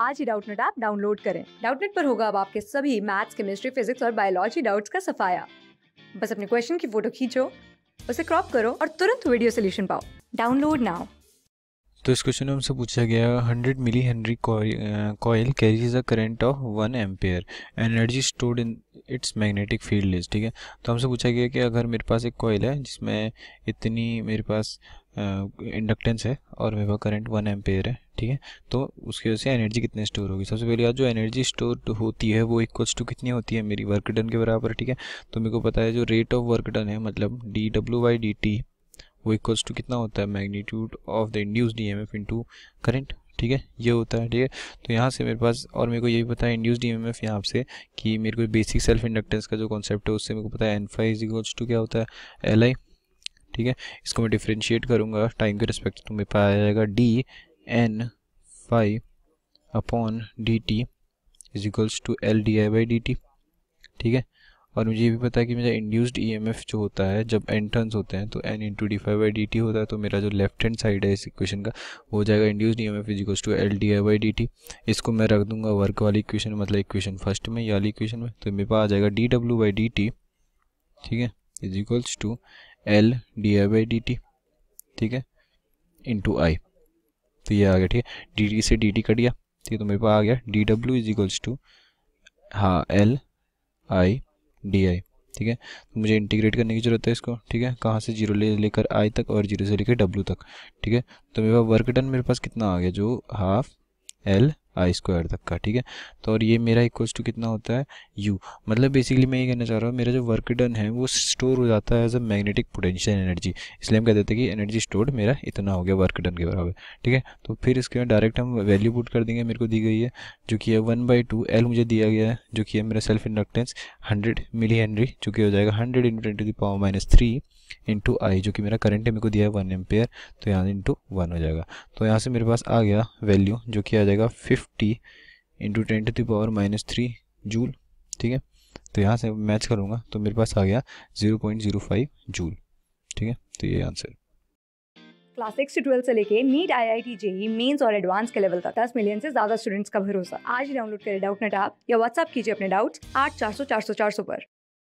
आज ही Doubtnut app download करें डाउटनेट पर होगा अब आपके सभी मैथ्स केमिस्ट्री फिजिक्स और बायोलॉजी डाउट्स का सफाया बस अपने क्वेश्चन की फोटो खींचो उसे क्रॉप करो और तुरंत वीडियो सोल्यूशन पाओ डाउनलोड नाउ तो इस क्वेश्चन में हमसे पूछा गया 100 milli henry coil carries a current of one ampere energy stored in its magnetic field is ठीक है तो हमसे पूछा गया कि अगर मेरे पास एक कॉयल है जिसमें इतनी मेरे पास इंडक्टेंस है और मेरे पास करंट वन एम्पेयर है ठीक है तो उसकी वजह से एनर्जी कितनी स्टोर होगी सबसे पहले जो एनर्जी स्टोर होती है वो इक्वल्स टू कितनी होती है मेरी वर्क डन के बराबर ठीक है तो मेरे को पता है जो रेट ऑफ वर्क डन है मतलब D W by D T वो इक्वल्स टू कितना होता है magnitude of the induce E M F into current ठीक है ये होता है ठीक है तो यहाँ से मेरे पास और मेरे को ये भी पता है इंड्यूस डी एम एफ यहाँ से कि मेरे को बेसिक सेल्फ इंडक्टेंस का जो कॉन्सेप्ट है उससे मेरे को पता है N five is equals to क्या होता है एल आई ठीक है इसको मैं डिफ्रेंशिएट करूंगा टाइम के रिस्पेक्ट तो मेरे पास आ जाएगा D N five upon D T is equals to L D I by D T ठीक है और मुझे ये भी पता है कि मेरा इंड्यूस्ड एफ e जो होता है जब एन टर्न्स होते हैं तो N into D five by D T होता है तो मेरा जो लेफ्ट हैंड साइड है इस इक्वेशन का वो हो जाएगा induced E M F equals to L D I by D T इसको मैं रख दूंगा वर्क वाली इक्वेशन मतलब इक्वेशन फर्स्ट में या वाली इक्वेशन में तो मेरे पास आ जाएगा D W by D T ठीक है equals to L D I by D T ठीक है इंटू आई तो ये आ गया ठीक है डी टी से डी डी कट गया ठीक है तो मेरे पास आ गया D W is equals to हाँ एल आई डी आई ठीक है तो मुझे इंटीग्रेट करने की ज़रूरत है इसको ठीक है कहाँ से जीरो ले लेकर आई तक और जीरो से लेकर डब्ल्यू तक ठीक है तो मेरे पास वर्क डन मेरे पास कितना आ गया जो हाफ एल आई स्क्वायर तक का ठीक है तो और ये मेरा इक्वल्स टू कितना होता है यू मतलब बेसिकली मैं ये कहना चाह रहा हूँ मेरा जो वर्क डन है वो स्टोर हो जाता है as a magnetic potential energy इसलिए हम कह देते हैं कि एनर्जी स्टोर्ड मेरा इतना हो गया वर्क डन के बराबर ठीक है तो फिर इसके बाद डायरेक्ट हम वैल्यू बुट कर देंगे मेरे को दी गई है जो कि है वन बाई टू एल मुझे दिया गया है जो कि है मेरा self inductance hundred milli henry जो कि हो जाएगा hundred into ten to the power minus three into I जो कि मेरा करंट है मेरे को दिया है वन एम्पेयर तो यहाँ इंटू वन हो जाएगा तो यहाँ से मेरे पास आ गया वैल्यू जो कि आ जाएगा fifty into ten to the power minus three joule ठीक है तो यहाँ से मैच करूँगा तो मेरे पास आ गया zero point zero five joule ठीक है तो ये आंसर क्लास सिक्स से ट्वेल्थ से लेके NEET I I T JEE mains और एडवांस के लेवल तक दस मिलियन से ज्यादा स्टूडेंट्स का भरोसा आज डाउनलोड करें डाउट नेट आप या व्हाट्सअप कीजिए अपने डाउट्स आठ चार सौ चार सौ चार सौ पर